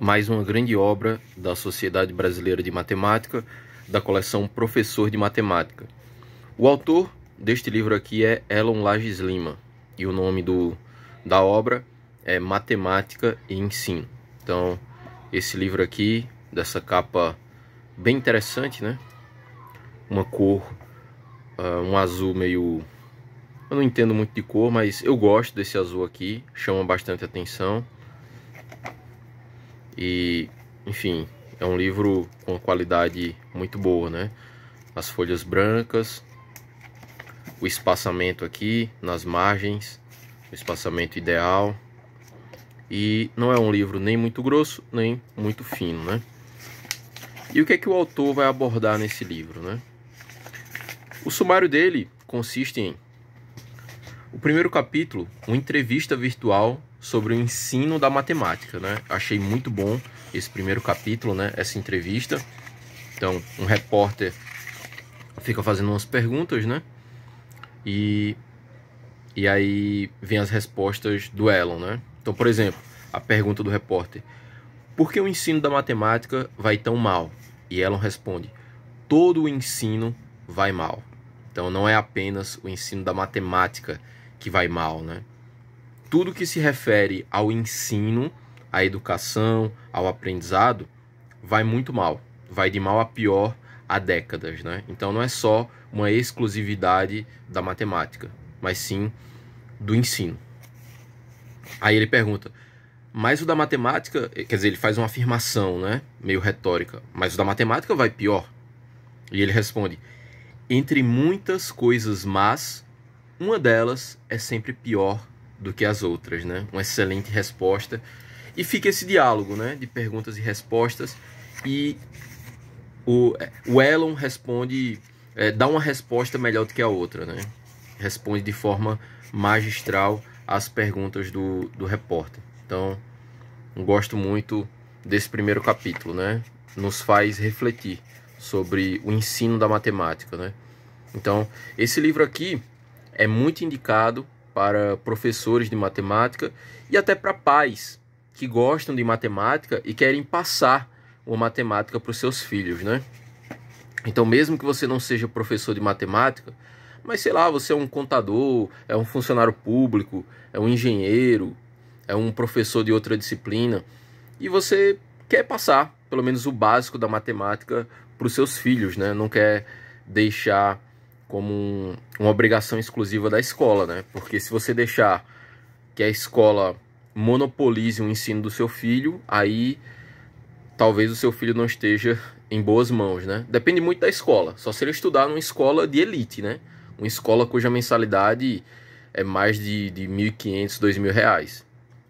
mais uma grande obra da Sociedade Brasileira de Matemática, da coleção Professor de Matemática. O autor deste livro aqui é Elon Lages Lima, e o nome do, da obra é Matemática e Ensino. Então, esse livro aqui, dessa capa bem interessante, né? Uma cor, uh, um azul meio... Eu não entendo muito de cor, mas eu gosto desse azul aqui, chama bastante atenção. E, enfim, é um livro com qualidade muito boa, né? As folhas brancas, o espaçamento aqui nas margens, o espaçamento ideal. E não é um livro nem muito grosso, nem muito fino, né? E o que é que o autor vai abordar nesse livro, né? O sumário dele consiste em o primeiro capítulo, uma entrevista virtual sobre o ensino da matemática, né? Achei muito bom esse primeiro capítulo, né? Essa entrevista. Então, um repórter fica fazendo umas perguntas, né? E e aí vem as respostas do Elon, né? Então, por exemplo, a pergunta do repórter: Por que o ensino da matemática vai tão mal? E Elon responde: Todo o ensino vai mal. Então, não é apenas o ensino da matemática que vai mal, né? tudo que se refere ao ensino, à educação, ao aprendizado, vai muito mal. Vai de mal a pior há décadas, né? Então não é só uma exclusividade da matemática, mas sim do ensino. Aí ele pergunta: "Mas o da matemática, quer dizer, ele faz uma afirmação, né, meio retórica, mas o da matemática vai pior?" E ele responde: "Entre muitas coisas más, uma delas é sempre pior do que as outras, né? Uma excelente resposta. E fica esse diálogo, né? De perguntas e respostas. E o, o Elon responde, é, dá uma resposta melhor do que a outra, né? Responde de forma magistral às perguntas do, do repórter. Então, gosto muito desse primeiro capítulo, né? Nos faz refletir sobre o ensino da matemática, né? Então, esse livro aqui é muito indicado para professores de matemática e até para pais que gostam de matemática e querem passar uma matemática para os seus filhos, né? Então, mesmo que você não seja professor de matemática, mas sei lá, você é um contador, é um funcionário público, é um engenheiro, é um professor de outra disciplina e você quer passar pelo menos o básico da matemática para os seus filhos, né? Não quer deixar como um, uma obrigação exclusiva da escola, né? Porque se você deixar que a escola monopolize o ensino do seu filho, aí talvez o seu filho não esteja em boas mãos, né? Depende muito da escola. Só se ele estudar numa escola de elite, né? Uma escola cuja mensalidade é mais de, de 1.500, 2.000 reais.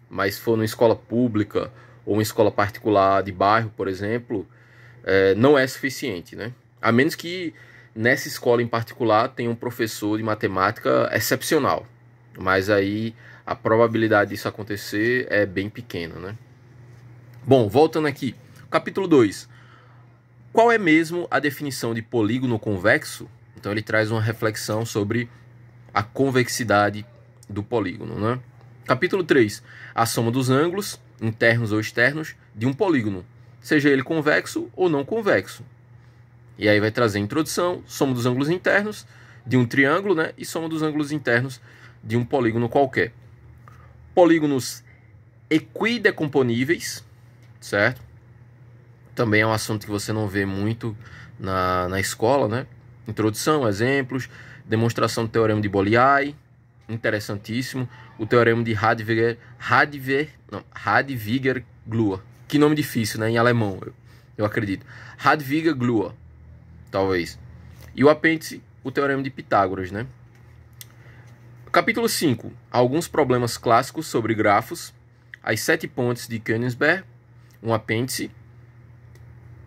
Mas se for numa escola pública ou uma escola particular de bairro, por exemplo, é, não é suficiente, né? A menos que nessa escola em particular tem um professor de matemática excepcional, mas aí a probabilidade disso acontecer é bem pequena, né? Bom, voltando aqui, capítulo 2. Qual é mesmo a definição de polígono convexo? Então ele traz uma reflexão sobre a convexidade do polígono, né? Capítulo 3. A soma dos ângulos, internos ou externos, de um polígono, seja ele convexo ou não convexo. E aí vai trazer introdução, soma dos ângulos internos de um triângulo né, e soma dos ângulos internos de um polígono qualquer. Polígonos equidecomponíveis, certo? Também é um assunto que você não vê muito na, na escola, né? Introdução, exemplos, demonstração do teorema de Bolyai, interessantíssimo. O teorema de Radwiger, Radwiger, não, Radwiger-Glua. Que nome difícil, né? Em alemão, eu, eu acredito. Radwiger-Glua talvez. E o apêndice, o Teorema de Pitágoras, né? Capítulo 5. Alguns problemas clássicos sobre grafos. As sete pontes de Königsberg, um apêndice.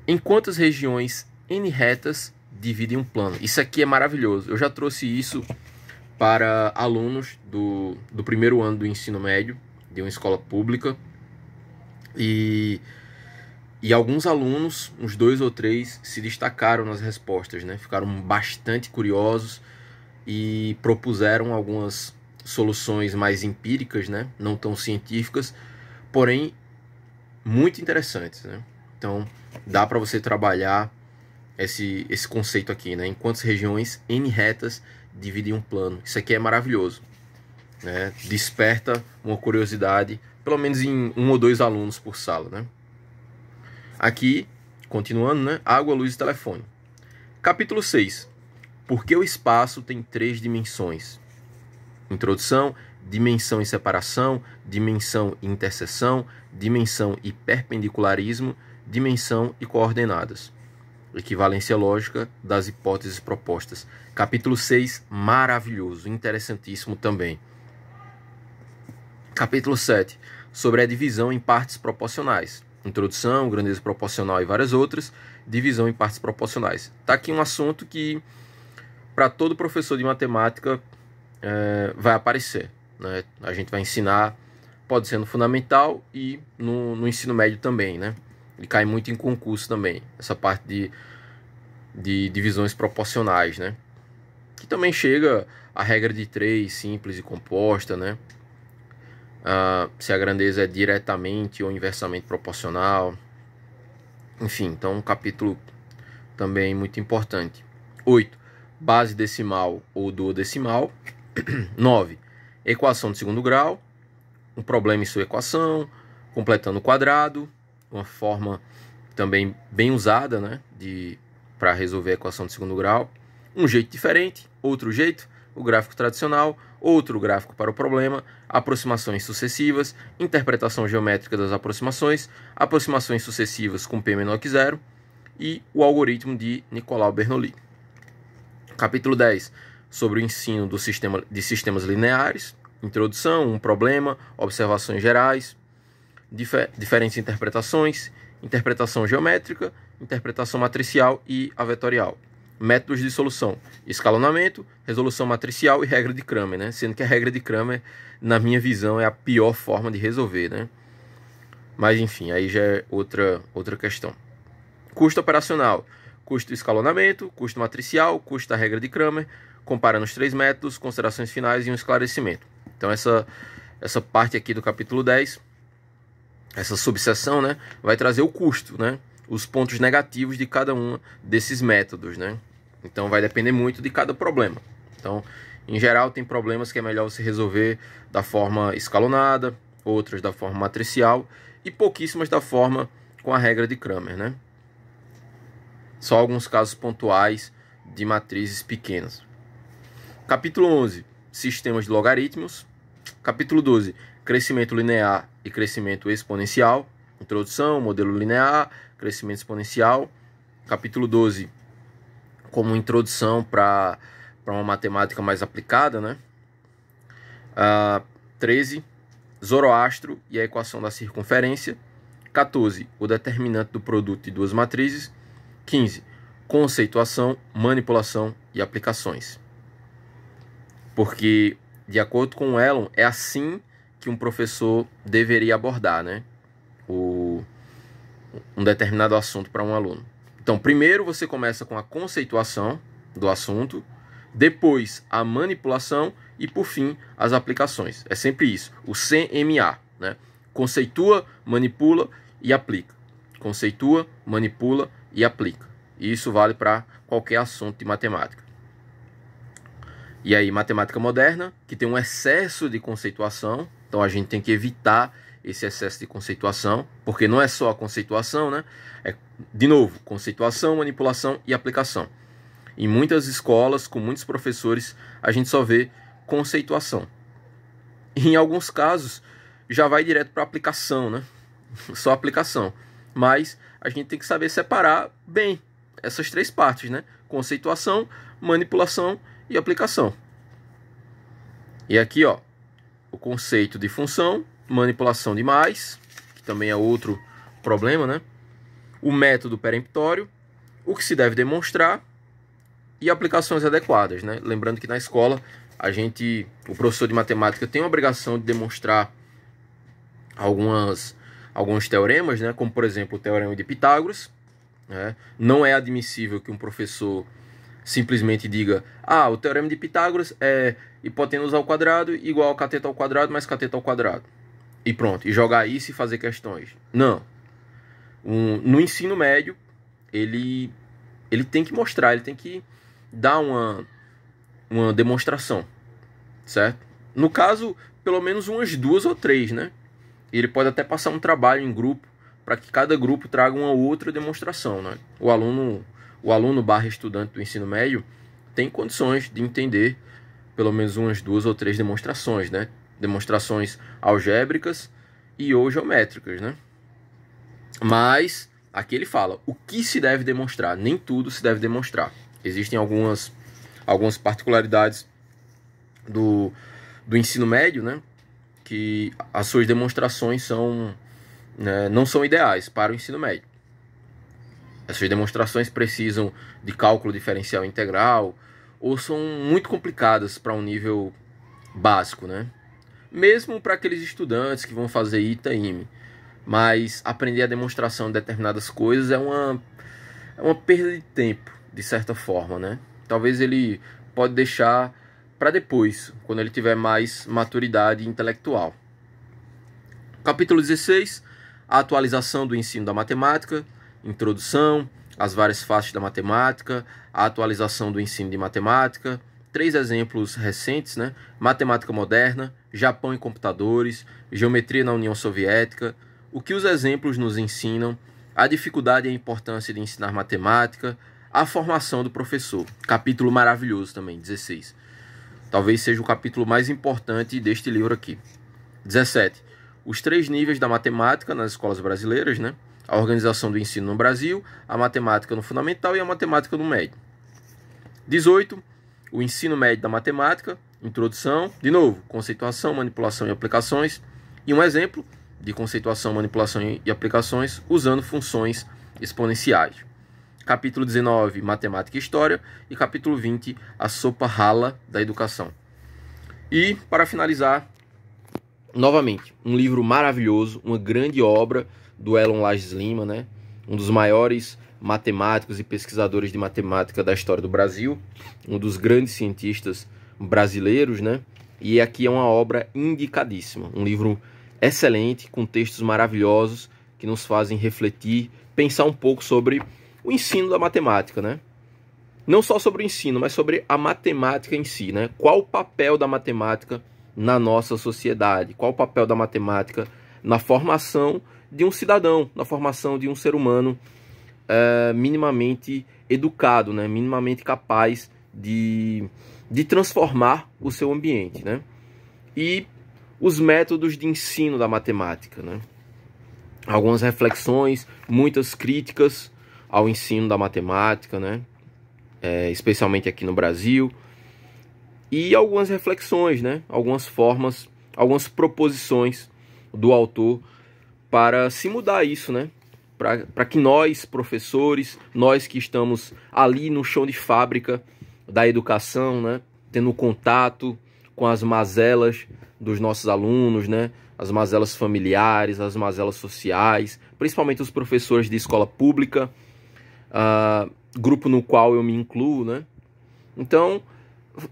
Em quantas regiões n retas dividem um plano? Isso aqui é maravilhoso. Eu já trouxe isso para alunos do, do primeiro ano do ensino médio, de uma escola pública. E e alguns alunos, uns dois ou três, se destacaram nas respostas, né? Ficaram bastante curiosos e propuseram algumas soluções mais empíricas, né? Não tão científicas, porém muito interessantes, né? Então, dá para você trabalhar esse, esse conceito aqui, né? Em quantas regiões N retas dividem um plano. Isso aqui é maravilhoso, né? Desperta uma curiosidade, pelo menos em um ou dois alunos por sala, né? Aqui, continuando, né? Água, luz e telefone. Capítulo 6. Por que o espaço tem três dimensões? Introdução, dimensão e separação, dimensão e interseção, dimensão e perpendicularismo, dimensão e coordenadas. Equivalência lógica das hipóteses propostas. Capítulo 6, maravilhoso, interessantíssimo também. Capítulo 7, sobre a divisão em partes proporcionais introdução, grandeza proporcional e várias outras, divisão em partes proporcionais. Está aqui um assunto que, para todo professor de matemática, é, vai aparecer. Né? A gente vai ensinar, pode ser no fundamental e no, no, ensino médio também. Né? e cai muito em concurso também, essa parte de, de divisões proporcionais, né? que também chega à regra de três, simples e composta, né? uh, se a grandeza é diretamente ou inversamente proporcional. Enfim, então um capítulo também muito importante. 8. Base decimal ou duodecimal. 9. Equação de segundo grau. Um problema em sua equação. Completando o quadrado. Uma forma também bem usada né, para resolver a equação de segundo grau. Um jeito diferente, outro jeito, o gráfico tradicional outro gráfico para o problema, aproximações sucessivas, interpretação geométrica das aproximações, aproximações sucessivas com P menor que zero e o algoritmo de Nicolau Bernoulli. Capítulo 10 sobre o ensino do sistema, de sistemas lineares, introdução, um problema, observações gerais, difer, diferentes interpretações, interpretação geométrica, interpretação matricial e a vetorial métodos de solução, escalonamento, resolução matricial e regra de Kramer, né? Sendo que a regra de Kramer, na minha visão, é a pior forma de resolver, né? Mas enfim, aí já é outra, outra questão. Custo operacional, custo escalonamento, custo matricial, custo da regra de Kramer, comparando os três métodos, considerações finais e um esclarecimento. Então essa essa parte aqui do capítulo 10, essa subseção, né, vai trazer o custo, né? Os pontos negativos de cada um desses métodos, né? Então vai depender muito de cada problema. Então, em geral, tem problemas que é melhor você resolver da forma escalonada, outras da forma matricial e pouquíssimas da forma com a regra de Kramer, né? Só alguns casos pontuais de matrizes pequenas. Capítulo 11: Sistemas de logaritmos. Capítulo 12: Crescimento linear e crescimento exponencial. Introdução: Modelo linear, crescimento exponencial. Capítulo 12: como introdução para uma matemática mais aplicada, né? Uh, ah, 13, Zoroastro e a equação da circunferência. 14, o determinante do produto de duas matrizes. 15, conceituação, manipulação e aplicações. Porque, de acordo com Elon, é assim que um professor deveria abordar, né? O, um determinado assunto para um aluno. Então, primeiro você começa com a conceituação do assunto, depois a manipulação e, por fim, as aplicações. É sempre isso, o CMA. Né? Conceitua, manipula e aplica. Conceitua, manipula e aplica. E isso vale para qualquer assunto de matemática. E aí, matemática moderna, que tem um excesso de conceituação, então a gente tem que evitar esse excesso de conceituação, porque não é só a conceituação, né? É, de novo, conceituação, manipulação e aplicação. Em muitas escolas, com muitos professores, a gente só vê conceituação. E em alguns casos, já vai direto para aplicação, né? Só aplicação. Mas a gente tem que saber separar bem essas três partes, né? Conceituação, manipulação e aplicação. E aqui, ó, o conceito de função manipulação demais, que também é outro problema, né? O método peremptório, o que se deve demonstrar e aplicações adequadas, né? Lembrando que na escola a gente, o professor de matemática tem a obrigação de demonstrar algumas alguns teoremas, né? Como por exemplo o teorema de Pitágoras, né? Não é admissível que um professor simplesmente diga: "Ah, o teorema de Pitágoras é hipotenusa ao quadrado igual a cateta ao quadrado mais cateto ao quadrado" e pronto, e jogar isso e fazer questões. Não. Um, no ensino médio, ele, ele tem que mostrar, ele tem que dar uma, uma demonstração, certo? No caso, pelo menos umas duas ou três, né? Ele pode até passar um trabalho em grupo para que cada grupo traga uma outra demonstração, né? O aluno, o aluno barra estudante do ensino médio tem condições de entender pelo menos umas duas ou três demonstrações, né? demonstrações algébricas e ou geométricas, né? Mas aqui ele fala o que se deve demonstrar, nem tudo se deve demonstrar. Existem algumas, algumas particularidades do, do ensino médio, né? Que as suas demonstrações são, né, não são ideais para o ensino médio. Essas demonstrações precisam de cálculo diferencial integral ou são muito complicadas para um nível básico, né? mesmo para aqueles estudantes que vão fazer ITAIM. Mas aprender a demonstração de determinadas coisas é uma, é uma perda de tempo, de certa forma, né? Talvez ele pode deixar para depois, quando ele tiver mais maturidade intelectual. Capítulo 16, a atualização do ensino da matemática, introdução, as várias faces da matemática, a atualização do ensino de matemática, três exemplos recentes, né? Matemática moderna, Japão e computadores, geometria na União Soviética, o que os exemplos nos ensinam, a dificuldade e a importância de ensinar matemática, a formação do professor. Capítulo maravilhoso também, 16. Talvez seja o capítulo mais importante deste livro aqui. 17. Os três níveis da matemática nas escolas brasileiras, né? A organização do ensino no Brasil, a matemática no fundamental e a matemática no médio. 18. O ensino médio da matemática, introdução, de novo, conceituação, manipulação e aplicações, e um exemplo de conceituação, manipulação e aplicações usando funções exponenciais. Capítulo 19, Matemática e História, e capítulo 20, A Sopa Rala da Educação. E, para finalizar, novamente, um livro maravilhoso, uma grande obra do Elon Lages Lima, né? um dos maiores matemáticos e pesquisadores de matemática da história do Brasil, um dos grandes cientistas brasileiros, né? E aqui é uma obra indicadíssima, um livro excelente, com textos maravilhosos que nos fazem refletir, pensar um pouco sobre o ensino da matemática, né? Não só sobre o ensino, mas sobre a matemática em si, né? Qual o papel da matemática na nossa sociedade? Qual o papel da matemática na formação de um cidadão, na formação de um ser humano é, minimamente educado, né? minimamente capaz de de transformar o seu ambiente, né? E os métodos de ensino da matemática, né? Algumas reflexões, muitas críticas ao ensino da matemática, né? É, especialmente aqui no Brasil. E algumas reflexões, né? Algumas formas, algumas proposições do autor para se mudar isso, né? Para que nós, professores, nós que estamos ali no chão de fábrica, da educação, né? Tendo contato com as mazelas dos nossos alunos, né? As mazelas familiares, as mazelas sociais, principalmente os professores de escola pública, uh, grupo no qual eu me incluo, né? Então,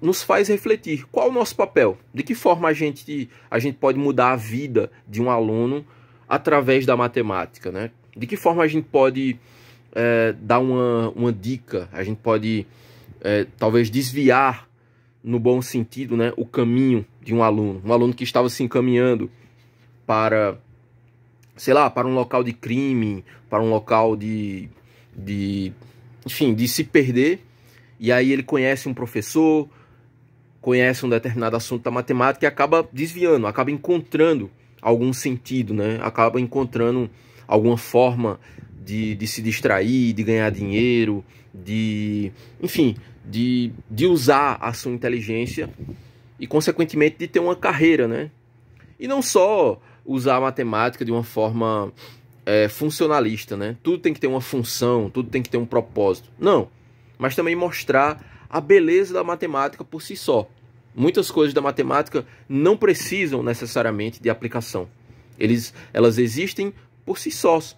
nos faz refletir qual o nosso papel, de que forma a gente, a gente pode mudar a vida de um aluno através da matemática, né? De que forma a gente pode é, dar uma, uma dica, a gente pode é, talvez desviar no bom sentido né, o caminho de um aluno. Um aluno que estava se encaminhando para, sei lá, para um local de crime, para um local de, de enfim, de se perder. E aí ele conhece um professor, conhece um determinado assunto da matemática e acaba desviando, acaba encontrando algum sentido, né? Acaba encontrando alguma forma de, de se distrair, de ganhar dinheiro, de, enfim, de, de usar a sua inteligência e, consequentemente, de ter uma carreira, né? E não só usar a matemática de uma forma é, funcionalista, né? Tudo tem que ter uma função, tudo tem que ter um propósito. Não, mas também mostrar a beleza da matemática por si só. Muitas coisas da matemática não precisam necessariamente de aplicação. Eles, elas existem por si sós.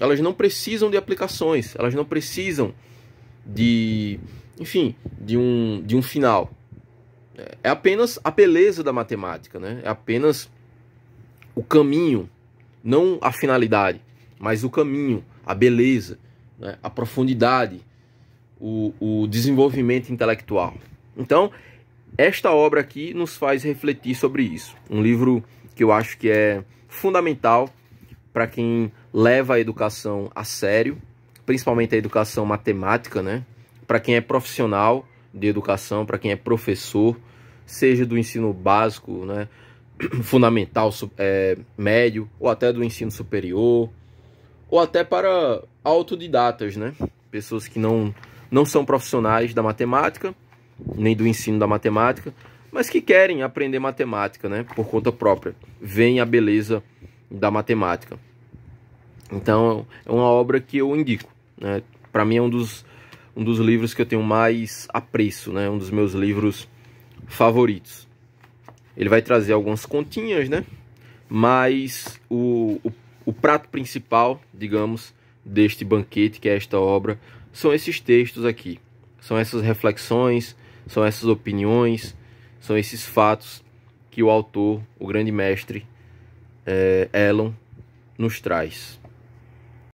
Elas não precisam de aplicações, elas não precisam de enfim, de um, de um final. É apenas a beleza da matemática, né? É apenas o caminho, não a finalidade, mas o caminho, a beleza, né? a profundidade, o, o desenvolvimento intelectual. Então, esta obra aqui nos faz refletir sobre isso. Um livro que eu acho que é fundamental para quem leva a educação a sério, principalmente a educação matemática, né? para quem é profissional de educação, para quem é professor, seja do ensino básico, né, fundamental, é, médio, ou até do ensino superior, ou até para autodidatas, né, pessoas que não, não são profissionais da matemática, nem do ensino da matemática, mas que querem aprender matemática, né, por conta própria, vem a beleza da matemática. Então, é uma obra que eu indico, né, para mim é um dos um dos livros que eu tenho mais apreço, né? Um dos meus livros favoritos. Ele vai trazer algumas continhas, né? Mas o, o, o prato principal, digamos, deste banquete, que é esta obra, são esses textos aqui. São essas reflexões, são essas opiniões, são esses fatos que o autor, o grande mestre, é, Elon, nos traz.